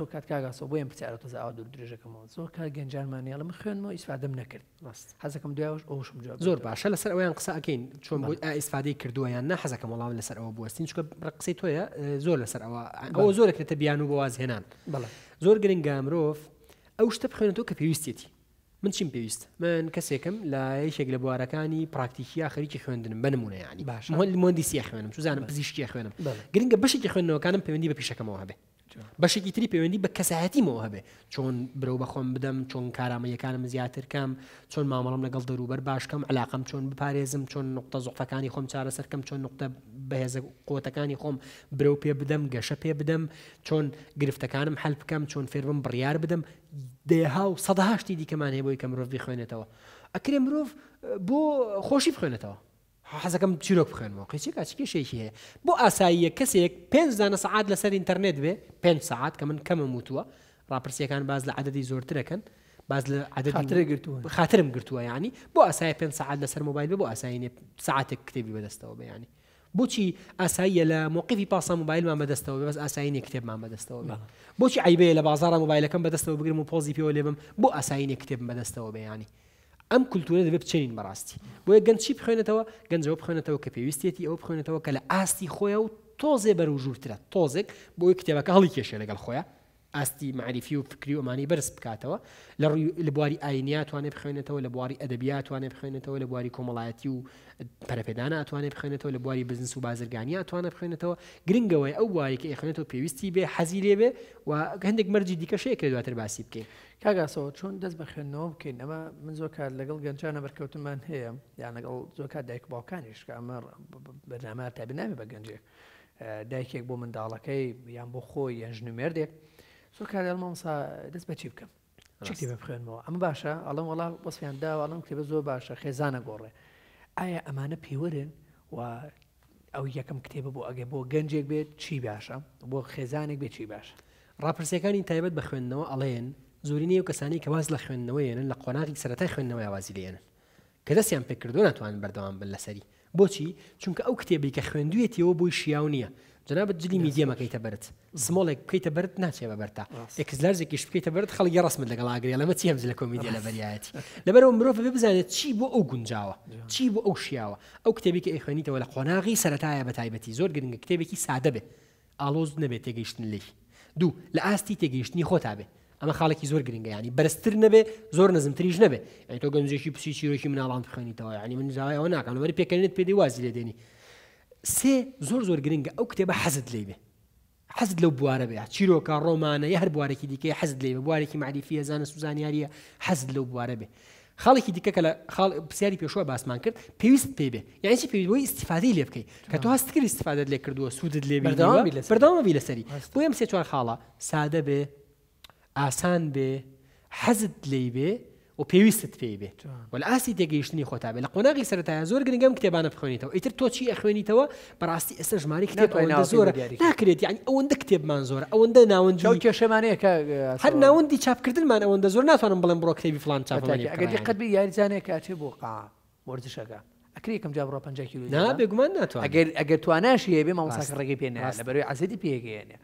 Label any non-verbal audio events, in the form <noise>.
زۆر کات کاگاسەوە بۆیم پرسیارەت زاوا دوور درێژەکەمەوە زۆر کار گەنجارمانیاڵم خوێنەوە ئیسفادەم نەکرد ڕاست حەزەکەم دوایش ئەوشم جواب زۆر باشە لەسەر ئەویان قسەکەین چۆن بۆ ئیسفادەی کردووەیان نە حەزەکەم وڵام لەسەر ئەوە بوەستین چکە قسەی تۆیە زۆر لەسەر ئەوە ئەوە زۆرێکێتە بیان و بۆواز هێنان زۆر گرنگگە مرۆڤ ئەو شتە بخێنێتەوە کە پێویستێتی من چیم پێویست من کەسێکم لە یشێک لە بوارەکانی پراکتیکیا خەریکی خوێندنم بنممونە ینی باش مهندسیە خوێنم زانم پزیشکی خوێنم گرنگە بەشێکی خوێندنەوەکانم پەیوەندی بە پیشەکەمەوە هەبێ بەشێکی تری پەیوەندی بە کەسایەتیمەوە هەبێ چۆن برو بەخۆم بدەم چۆن کارامەیەکانم زیاتر کەم چۆن مامەڵم لەگەڵ دەروبەر باشکەم علاقم چۆن بپارێزم چۆن نقطە زۆقەکانی خۆم چارەسەرکەم چۆن نقطە بەهێز قوتەکانی خۆم برو پێ بدەم گەشە پێ بدەم چۆن گرفتەکانم حل بکەم چۆن فێرم بڕیار بدەم دێها و سەدەهاشتی دیکەمان هەیە بۆی کە مرۆڤ بخوێنێتەوە ئەکرێ مرۆڤ بۆ خۆشی بخوێنێتەوە حەزەکەم چیرۆک بخێنەوە قیچێک چکیشێکی هەیە بۆ ئاساییە کەسێک پێنج دانە سعات لەسەر ئینتەرنێت بێ پێ سعات کە من کەمە وتووە ڕاپرسیەکان باز لە عددی زۆرترەکەن باز لە خاطر گرتووە خاطرم گرتووە ینی يعني. بۆ ئاسایە پێ سعات لەسەر مۆبایل بۆ ئاساینێ سعاتێک کتێبی بەدەستەوە بو بۆچی ئاساییە لە موقعی پاسا موبایل ما بەدەستەوە بەس ئاساینێ يعني کتێب ما بەدەستەوە بۆچی ئایبەیە نعم. لە بازارە موبایلەکەم بەدەستەوە بگرم و پۆزی پێوە لێبم بۆ ئاساینێ يعني کتێب بەدەستەوە بەیانی ئەم کولتورە دەبێت بچین بەڕاستی بۆیە گەنجی بخوێنێتەوە گەنجەوە بخوێنێتەوە کە پێویستێتی ئەو بخوێنێتەوە کە لە ئاستی خۆیە و تۆزێ بەرەو ژوورترە تۆزێک بۆ ئەوی کتێبەکە هەڵی کێشێ لەگەڵ خۆیان ئاستی معریفی و فکری ومانی بەرز بکاتەوە لە لە بواری ئاینیا توانێت بخوێنێتەوە لە بواری ئەدەبیات توانێت بخوێنێتەوە لە بواری کۆمەڵایەتی و پەرپێدانە ئەتوانێت بخوێنێتەوە لە بواری بزنس و بازرگانیا توانە بخوێنێتەوە گرنگەوەی ئەو وایکە ئەخوێنێتەوە پێویستی بێ حەزی لێ بێ و هەندێک مەرجی دیکەشەیە کە دواتر باسی بکەین کاگاسەوە چۆن دەست بەخێنەوە بکەین ئەمە من زۆر کار لەگەڵ گەنجانە بەرکەوتمان هەیە یان لەگەڵ زۆر کات دایک باوکانیش کە ئەمە بەنامە تا بنامی بە گەنجێک دایکێک بۆ منداڵەکەی یان بۆ خۆی یان ژنومێردێک سۆ کارێڵمەسا دەست بەچی بکەم چی بخێنەوە ئەمە باشە ئەڵم وڵا وەسفیان داوەڵم کتێبە زۆر باشە خێزانە گۆڕێ ئایا ئەمانە پێوەرن و ئەو یەکەم کتێبە بۆ ئەگەی بۆ گەنجێک بێت چی باشە بۆ خێزانێک بێت چی باشە ڕاپرسەکانی تایبەت بە خوێندنەوە ئەڵێن زورینی و کەسانی کەواز لە خوێندنەوەیێنن لە قۆناغی سەتای خوێندنەوە یاوازی لێنن کە دەستیان پێکردو ناتوان بەردەوام بن لەسەری بۆچی چونکە ئەو کتێبی کە خوێندوێتەوە بۆی شیاو نییە جنابەت جلی میدیەمەکەیتە بەرت سمۆڵێک کویتە بەرت ناچێ بە بەرتا ئەکسلارزێکی شکیتە بەرت خەڵی ڕسمت لەگەڵ ئاگریا لەمە چی هەمز لە کۆمیدیە لە بەریایەتی <laughs> لەبەرەوە مرۆڤ بێ بزانێت چی بۆ ئەو گونجاوە چی بۆ ئەو شیاوە ئەو کتێبی کە ئەخوێنیتەوە لە قۆناغی سەتایە بە تایبەتی زۆر گرنگە کتێبێکی سادە بێ ئالۆز نەبێت تێگەیشتن لی دوو لە ئاستی تێگەیشتنی خۆتا بێ ئەمە خاڵێکی زۆر گرنگگە ینی بەرزتر نەبێ زۆر نزمتریش نەبێ ئەی تۆ گەنجێکی پسی چیرۆکی مناڵان بخێنیتەوە ینی من زاایەوە ناکەن وەری پێکەنێت پێدی وازی لێ دێنی سێ زۆر زۆر گرنگە ئەو کتێبە حەزت لێبێ حەزت لەو بوارە بێ چیرۆکە ڕۆمانە یە هەر بوارێکی دیکەی حەزت لێبێ بوارێکی معریفی زانە سوزانیاریە حەزت لەو بوارە بێ خاڵێکی دیکە کە لە پرسیاری پێشوە باسمان کرد پێویست پێبێ یانچی پێویستەوەی استیفادی لێ بکەیت کە تو هەستکرد استفادت لێ کردووە سوودت لێ بەرداوامبی لەسەری بۆ ئەم سێ چوار خاڵە سادە بێ ئاسان بێ حەزت لی بێ و پێویستت پێی بێت وەل ئاسی دەگەیشتنی خۆتا بێت لە قۆناغی سەرتایا زۆر گرنگم کتێبانە بخوێنیتەوە ئیتر تۆ چی ئەخوێنیتەوە بەڕاستی ئێستا ژماری کتێب زۆر ناکرێت یعنی ئەوەندە کتێبمان زۆر ئەوەندە ناوەند کێشەمانەیە هەر ناوەندی چاپکردنمان ئەوەندە زۆر ناتوانم بڵم بڕۆ کتێبی فلان چاپەکەی قەتبی یاریزانێک کاتێ بۆ قا وەرزشەکە. ئەکرێکم جا بڕۆ 5 کیلو نا بێگومان ناتوان ئەگەر ئەگەر تواناشی هێبێ مامۆساکە ڕێگەی پێێنە لە بەروی عزدی پێگەێنێ.